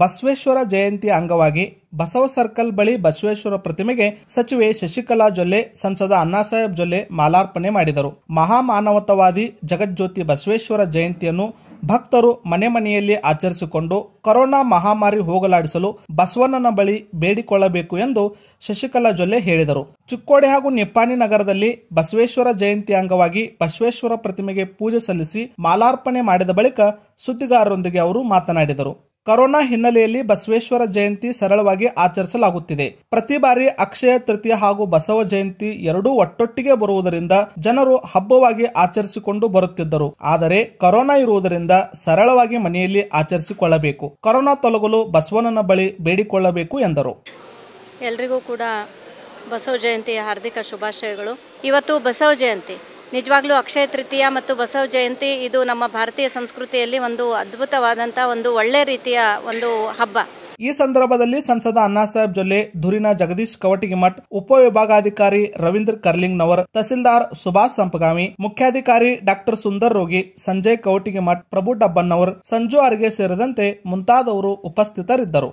ಬಸವೇಶ್ವರ ಜಯಂತಿ ಅಂಗವಾಗಿ ಬಸವ ಸರ್ಕಲ್ ಬಳಿ ಬಸವೇಶ್ವರ ಪ್ರತಿಮೆಗೆ ಸಚಿವೆ ಶಶಿಕಲಾ ಜೊಲ್ಲೆ ಸಂಸದ ಅಣ್ಣಾಸಾಹೇಬ್ ಜೊಲ್ಲೆ ಮಾಲಾರ್ಪಣೆ ಮಾಡಿದರು ಮಹಾಮಾನವತವಾದಿ ಜಗಜ್ಯೋತಿ ಬಸವೇಶ್ವರ ಜಯಂತಿಯನ್ನು ಭಕ್ತರು ಮನೆ ಮನೆಯಲ್ಲಿ ಆಚರಿಸಿಕೊಂಡು ಕೊರೋನಾ ಮಹಾಮಾರಿ ಹೋಗಲಾಡಿಸಲು ಬಸವಣ್ಣನ ಬಳಿ ಬೇಡಿಕೊಳ್ಳಬೇಕು ಎಂದು ಶಶಿಕಲಾ ಜೊಲ್ಲೆ ಹೇಳಿದರು ಚಿಕ್ಕೋಡಿ ಹಾಗೂ ನಿಪ್ಪಾಣಿ ನಗರದಲ್ಲಿ ಬಸವೇಶ್ವರ ಜಯಂತಿ ಅಂಗವಾಗಿ ಬಸವೇಶ್ವರ ಪ್ರತಿಮೆಗೆ ಪೂಜೆ ಸಲ್ಲಿಸಿ ಮಾಲಾರ್ಪಣೆ ಮಾಡಿದ ಬಳಿಕ ಸುದ್ದಿಗಾರರೊಂದಿಗೆ ಅವರು ಮಾತನಾಡಿದರು ಕೊರೋನಾ ಹಿನ್ನೆಲೆಯಲ್ಲಿ ಬಸವೇಶ್ವರ ಜಯಂತಿ ಸರಳವಾಗಿ ಆಚರಿಸಲಾಗುತ್ತಿದೆ ಪ್ರತಿ ಬಾರಿ ಅಕ್ಷಯ ತೃತೀಯ ಹಾಗೂ ಬಸವ ಜಯಂತಿ ಎರಡೂ ಒಟ್ಟೊಟ್ಟಿಗೆ ಬರುವುದರಿಂದ ಜನರು ಹಬ್ಬವಾಗಿ ಆಚರಿಸಿಕೊಂಡು ಬರುತ್ತಿದ್ದರು ಆದರೆ ಕೊರೋನಾ ಇರುವುದರಿಂದ ಸರಳವಾಗಿ ಮನೆಯಲ್ಲಿ ಆಚರಿಸಿಕೊಳ್ಳಬೇಕು ಕೊರೋನಾ ತೊಲಗಲು ಬಸವನನ ಬಳಿ ಬೇಡಿಕೊಳ್ಳಬೇಕು ಎಂದರು ಎಲ್ರಿಗೂ ಕೂಡ ಬಸವ ಜಯಂತಿಯ ಹಾರ್ದಿಕ ಶುಭಾಶಯಗಳು ಇವತ್ತು ಬಸವ ಜಯಂತಿ ನಿಜವಾಗ್ಲೂ ಅಕ್ಷಯ ತೃತೀಯ ಮತ್ತು ಬಸವ ಜಯಂತಿ ಇದು ನಮ್ಮ ಭಾರತೀಯ ಸಂಸ್ಕೃತಿಯಲ್ಲಿ ಒಂದು ಅದ್ಭುತವಾದಂತಹ ಒಂದು ಒಳ್ಳೆ ರೀತಿಯ ಒಂದು ಹಬ್ಬ ಈ ಸಂದರ್ಭದಲ್ಲಿ ಸಂಸದ ಸಾಹೇಬ್ ಜೊಲ್ಲೆ ಧುರಿನ ಜಗದೀಶ್ ಕವಟಿಗಿಮಠ್ ಉಪವಿಭಾಗಾಧಿಕಾರಿ ರವೀಂದ್ರ ಕರ್ಲಿಂಗ್ನವರ್ ತಹಸೀಲ್ದಾರ್ ಸುಭಾಷ್ ಸಂಪಗಾಮಿ ಮುಖ್ಯಾಧಿಕಾರಿ ಡಾಕ್ಟರ್ ಸುಂದರ್ ರೋಗಿ ಸಂಜಯ್ ಕವಟಿಗಿಮಠ್ ಪ್ರಭು ಡಬ್ಬನ್ನವರ್ ಸಂಜು ಅರ್ಗೆ ಸೇರಿದಂತೆ ಮುಂತಾದವರು ಉಪಸ್ಥಿತರಿದ್ದರು